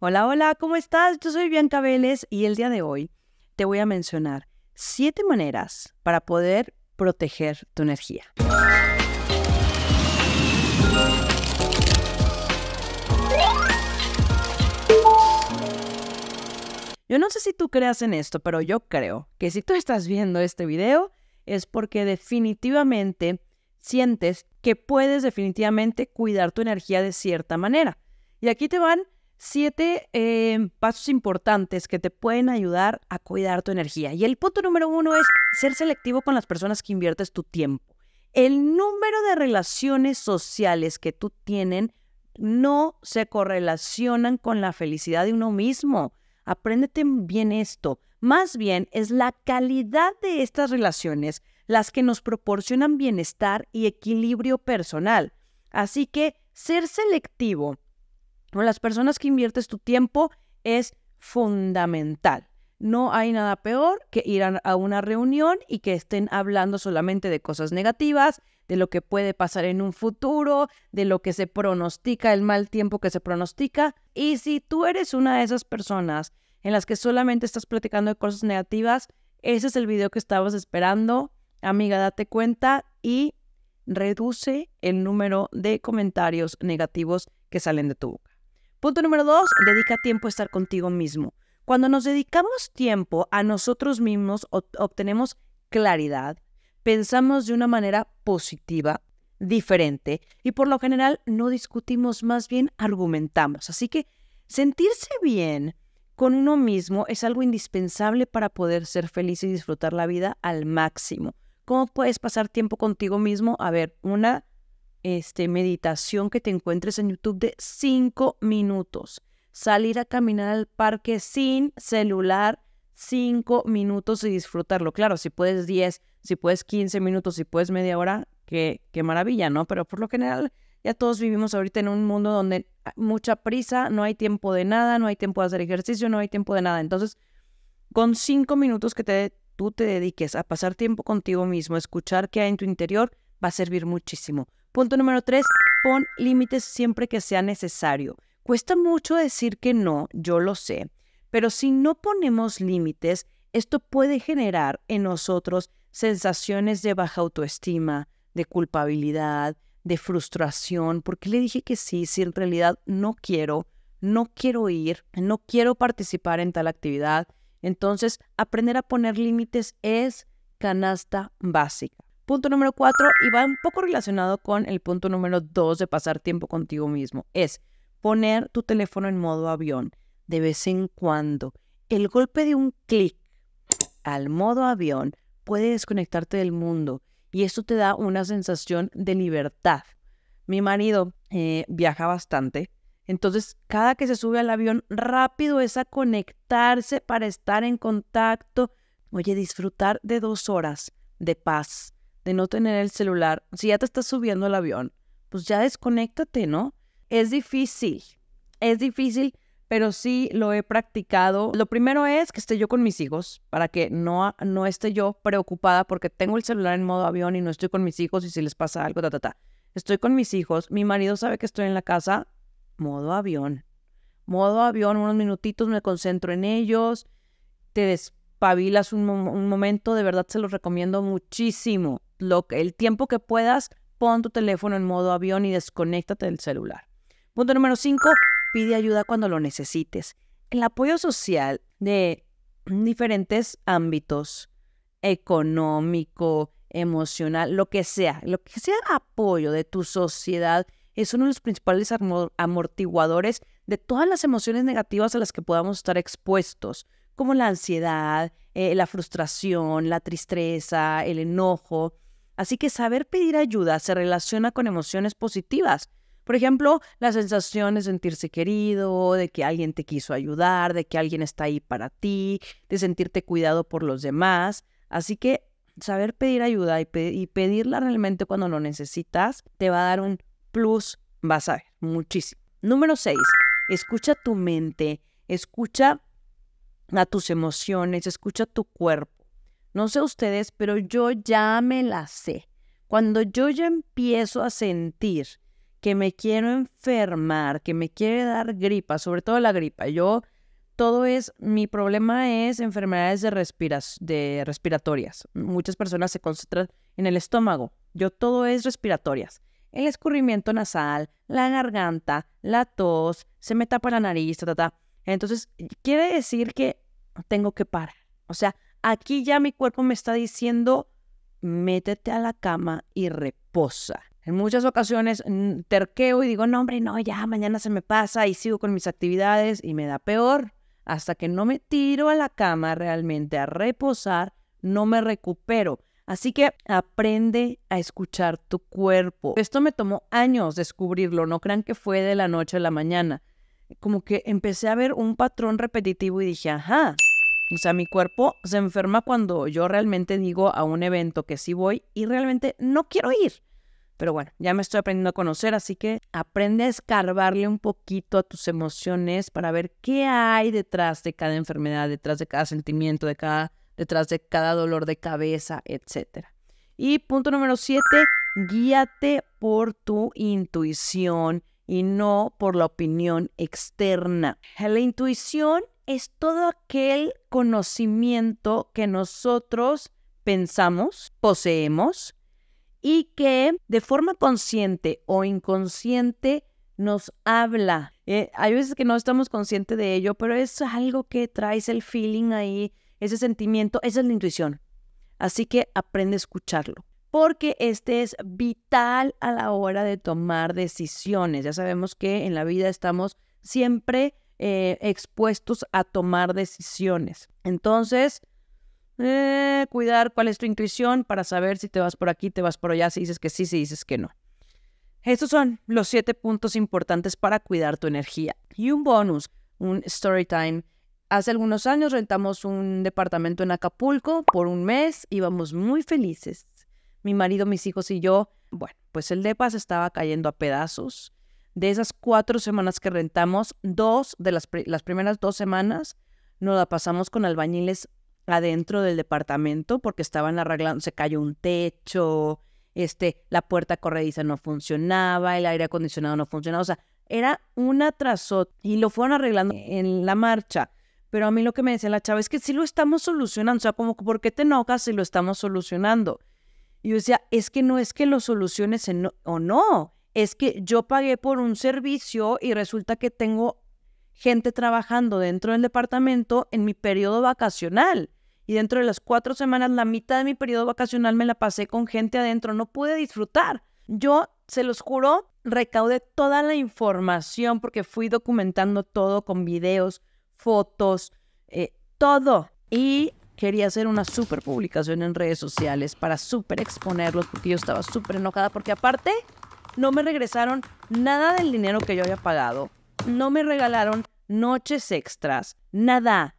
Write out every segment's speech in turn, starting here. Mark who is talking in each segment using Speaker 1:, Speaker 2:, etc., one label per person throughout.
Speaker 1: Hola, hola, ¿cómo estás? Yo soy Bianca Vélez y el día de hoy te voy a mencionar siete maneras para poder proteger tu energía. Yo no sé si tú creas en esto, pero yo creo que si tú estás viendo este video es porque definitivamente sientes que puedes definitivamente cuidar tu energía de cierta manera. Y aquí te van siete eh, pasos importantes que te pueden ayudar a cuidar tu energía. Y el punto número uno es ser selectivo con las personas que inviertes tu tiempo. El número de relaciones sociales que tú tienes no se correlacionan con la felicidad de uno mismo. Apréndete bien esto. Más bien es la calidad de estas relaciones las que nos proporcionan bienestar y equilibrio personal. Así que ser selectivo las personas que inviertes tu tiempo es fundamental. No hay nada peor que ir a una reunión y que estén hablando solamente de cosas negativas, de lo que puede pasar en un futuro, de lo que se pronostica, el mal tiempo que se pronostica. Y si tú eres una de esas personas en las que solamente estás platicando de cosas negativas, ese es el video que estabas esperando. Amiga, date cuenta y reduce el número de comentarios negativos que salen de tu Punto número dos, dedica tiempo a estar contigo mismo. Cuando nos dedicamos tiempo a nosotros mismos, obtenemos claridad, pensamos de una manera positiva, diferente, y por lo general no discutimos, más bien argumentamos. Así que sentirse bien con uno mismo es algo indispensable para poder ser feliz y disfrutar la vida al máximo. ¿Cómo puedes pasar tiempo contigo mismo? A ver, una, este, meditación que te encuentres en YouTube de 5 minutos. Salir a caminar al parque sin celular 5 minutos y disfrutarlo. Claro, si puedes 10, si puedes 15 minutos, si puedes media hora, qué, qué maravilla, ¿no? Pero por lo general ya todos vivimos ahorita en un mundo donde mucha prisa, no hay tiempo de nada, no hay tiempo de hacer ejercicio, no hay tiempo de nada. Entonces, con 5 minutos que te, tú te dediques a pasar tiempo contigo mismo, a escuchar qué hay en tu interior, va a servir muchísimo. Punto número tres, pon límites siempre que sea necesario. Cuesta mucho decir que no, yo lo sé, pero si no ponemos límites, esto puede generar en nosotros sensaciones de baja autoestima, de culpabilidad, de frustración, porque le dije que sí, si en realidad no quiero, no quiero ir, no quiero participar en tal actividad. Entonces, aprender a poner límites es canasta básica. Punto número cuatro, y va un poco relacionado con el punto número dos de pasar tiempo contigo mismo, es poner tu teléfono en modo avión de vez en cuando. El golpe de un clic al modo avión puede desconectarte del mundo y eso te da una sensación de libertad. Mi marido eh, viaja bastante, entonces cada que se sube al avión rápido es a conectarse para estar en contacto, oye, disfrutar de dos horas de paz, de no tener el celular, si ya te estás subiendo al avión, pues ya desconéctate, ¿no? Es difícil, es difícil, pero sí lo he practicado. Lo primero es que esté yo con mis hijos, para que no, no esté yo preocupada porque tengo el celular en modo avión y no estoy con mis hijos y si les pasa algo, ta, ta, ta. Estoy con mis hijos, mi marido sabe que estoy en la casa, modo avión. Modo avión, unos minutitos me concentro en ellos, te despabilas un, un momento, de verdad se los recomiendo muchísimo lo, el tiempo que puedas, pon tu teléfono en modo avión y desconéctate del celular. Punto número 5, pide ayuda cuando lo necesites. El apoyo social de diferentes ámbitos, económico, emocional, lo que sea, lo que sea apoyo de tu sociedad, es uno de los principales amortiguadores de todas las emociones negativas a las que podamos estar expuestos, como la ansiedad, eh, la frustración, la tristeza, el enojo. Así que saber pedir ayuda se relaciona con emociones positivas. Por ejemplo, la sensación de sentirse querido, de que alguien te quiso ayudar, de que alguien está ahí para ti, de sentirte cuidado por los demás. Así que saber pedir ayuda y, pedirla realmente cuando lo necesitas te va a dar un plus, vas a ver, muchísimo. Número seis, Escucha tu mente, escucha a tus emociones, escucha tu cuerpo. No sé ustedes, pero yo ya me la sé. Cuando yo ya empiezo a sentir que me quiero enfermar, que me quiere dar gripa, sobre todo la gripa, yo todo es, mi problema es enfermedades de, respiras, de respiratorias. Muchas personas se concentran en el estómago. Yo todo es respiratorias el escurrimiento nasal, la garganta, la tos, se me tapa la nariz, ta, ta, ta. Entonces, quiere decir que tengo que parar. O sea, Aquí ya mi cuerpo me está diciendo, métete a la cama y reposa. En muchas ocasiones mm, terqueo y digo, no, hombre, no, ya, mañana se me pasa y sigo con mis actividades y me da peor. Hasta que no me tiro a la cama realmente a reposar, no me recupero. Así que aprende a escuchar tu cuerpo. Esto me tomó años descubrirlo, no crean que fue de la noche a la mañana. Como que empecé a ver un patrón repetitivo y dije, ajá, o sea, mi cuerpo se enferma cuando yo realmente digo a un evento que sí voy y realmente no quiero ir. Pero bueno, ya me estoy aprendiendo a conocer, así que aprende a escarbarle un poquito a tus emociones para ver qué hay detrás de cada enfermedad, detrás de cada sentimiento, de cada, detrás de cada dolor de cabeza, etc. Y punto número siete, guíate por tu intuición y no por la opinión externa. La intuición es todo aquel conocimiento que nosotros pensamos, poseemos y que de forma consciente o inconsciente nos habla. Eh, hay veces que no estamos conscientes de ello, pero es algo que trae el feeling ahí, ese sentimiento, esa es la intuición. Así que aprende a escucharlo, porque este es vital a la hora de tomar decisiones. Ya sabemos que en la vida estamos siempre eh, expuestos a tomar decisiones. Entonces, eh, cuidar cuál es tu intuición para saber si te vas por aquí, te vas por allá, si dices que sí, si dices que no. Estos son los siete puntos importantes para cuidar tu energía. Y un bonus, un story time. Hace algunos años rentamos un departamento en Acapulco por un mes, íbamos muy felices. Mi marido, mis hijos y yo, bueno, pues el paz estaba cayendo a pedazos de esas cuatro semanas que rentamos, dos de las, las primeras dos semanas nos la pasamos con albañiles adentro del departamento porque estaban arreglando, se cayó un techo, este, la puerta corrediza no funcionaba, el aire acondicionado no funcionaba, o sea, era una tras y lo fueron arreglando en la marcha. Pero a mí lo que me decía la chava es que si lo estamos solucionando, o sea, como, ¿por qué te enojas si lo estamos solucionando? Y yo decía, es que no es que lo soluciones no o no, es que yo pagué por un servicio y resulta que tengo gente trabajando dentro del departamento en mi periodo vacacional. Y dentro de las cuatro semanas, la mitad de mi periodo vacacional me la pasé con gente adentro. No pude disfrutar. Yo, se los juro, recaudé toda la información porque fui documentando todo con videos, fotos, eh, todo. Y quería hacer una super publicación en redes sociales para súper exponerlos porque yo estaba súper enojada porque aparte no me regresaron nada del dinero que yo había pagado, no me regalaron noches extras, nada,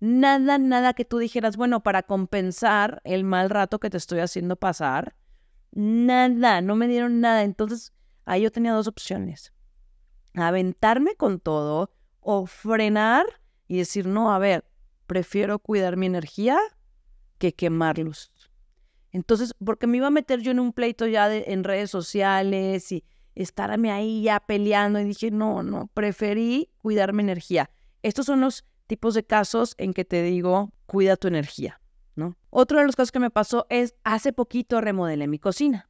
Speaker 1: nada, nada que tú dijeras, bueno, para compensar el mal rato que te estoy haciendo pasar, nada, no me dieron nada. Entonces, ahí yo tenía dos opciones, aventarme con todo o frenar y decir, no, a ver, prefiero cuidar mi energía que quemarlos. Entonces, porque me iba a meter yo en un pleito ya en redes sociales y estarme ahí ya peleando y dije, no, no, preferí cuidar mi energía. Estos son los tipos de casos en que te digo, cuida tu energía, ¿no? Otro de los casos que me pasó es, hace poquito remodelé mi cocina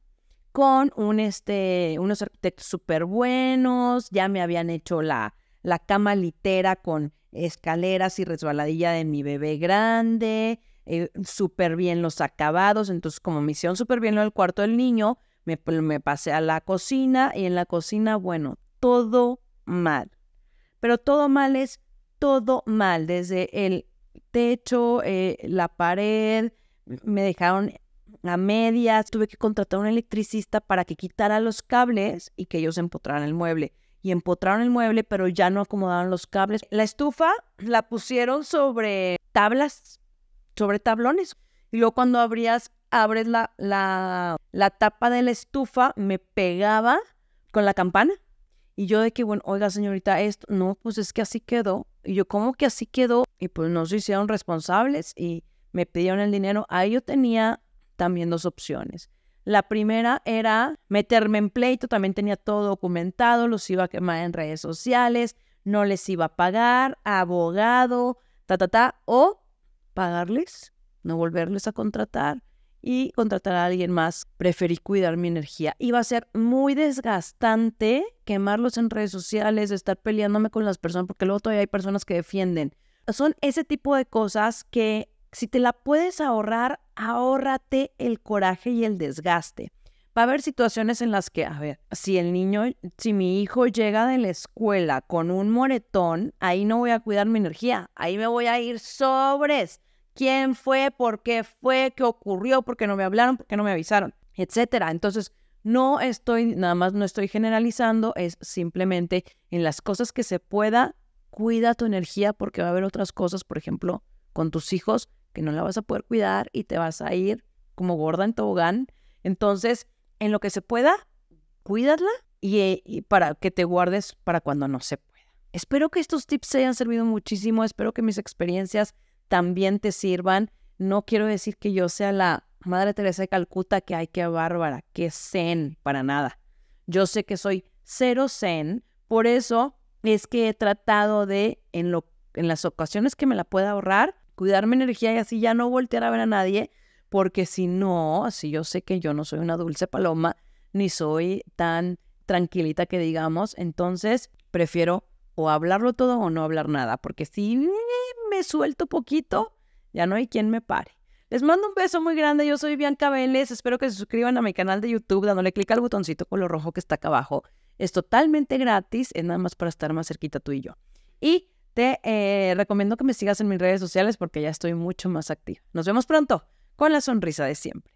Speaker 1: con este, unos arquitectos súper buenos, ya me habían hecho la, la cama litera con escaleras y resbaladilla de mi bebé grande, eh, súper bien los acabados, entonces como me hicieron súper bien lo del cuarto del niño, me, pasé a la cocina y en la cocina, bueno, todo mal. Pero todo mal es todo mal, desde el techo, eh, la pared, me dejaron a medias, tuve que contratar a un electricista para que quitara los cables y que ellos empotraran el mueble. Y empotraron el mueble, pero ya no acomodaron los cables. La estufa la pusieron sobre tablas sobre tablones. Y luego cuando abrías, abres la, la, la tapa de la estufa, me pegaba con la campana. Y yo de que, bueno, oiga señorita, esto, no, pues es que así quedó. Y yo, como que así quedó? Y pues no se hicieron responsables y me pidieron el dinero. Ahí yo tenía también dos opciones. La primera era meterme en pleito, también tenía todo documentado, los iba a quemar en redes sociales, no les iba a pagar, abogado, ta, ta, ta. O pagarles, no volverles a contratar y contratar a alguien más. Preferí cuidar mi energía. Y va a ser muy desgastante quemarlos en redes sociales, estar peleándome con las personas, porque luego todavía hay personas que defienden. Son ese tipo de cosas que si te la puedes ahorrar, ahórrate el coraje y el desgaste. Va a haber situaciones en las que, a ver, si el niño, si mi hijo llega de la escuela con un moretón, ahí no voy a cuidar mi energía, ahí me voy a ir sobres quién fue, por qué fue, qué ocurrió, por qué no me hablaron, por qué no me avisaron, etcétera. Entonces, no estoy, nada más no estoy generalizando, es simplemente en las cosas que se pueda, cuida tu energía porque va a haber otras cosas, por ejemplo, con tus hijos, que no la vas a poder cuidar y te vas a ir como gorda en tobogán. Entonces, en lo que se pueda, cuídala eh, y, para que te guardes para cuando no se pueda. Espero que estos tips se hayan servido muchísimo, espero que mis experiencias también te sirvan. No quiero decir que yo sea la Madre Teresa de Calcuta, que hay que bárbara, que zen, para nada. Yo sé que soy cero zen, por eso es que he tratado de, en, lo, en las ocasiones que me la pueda ahorrar, cuidarme energía y así ya no voltear a ver a nadie, porque si no, si yo sé que yo no soy una dulce paloma, ni soy tan tranquilita que digamos, entonces prefiero o hablarlo todo o no hablar nada, porque si eh, me suelto poquito, ya no hay quien me pare. Les mando un beso muy grande, yo soy Bianca Vélez, espero que se suscriban a mi canal de YouTube dándole clic al botoncito color rojo que está acá abajo. Es totalmente gratis, es nada más para estar más cerquita tú y yo. Y te eh, recomiendo que me sigas en mis redes sociales porque ya estoy mucho más activa. Nos vemos pronto con la sonrisa de siempre.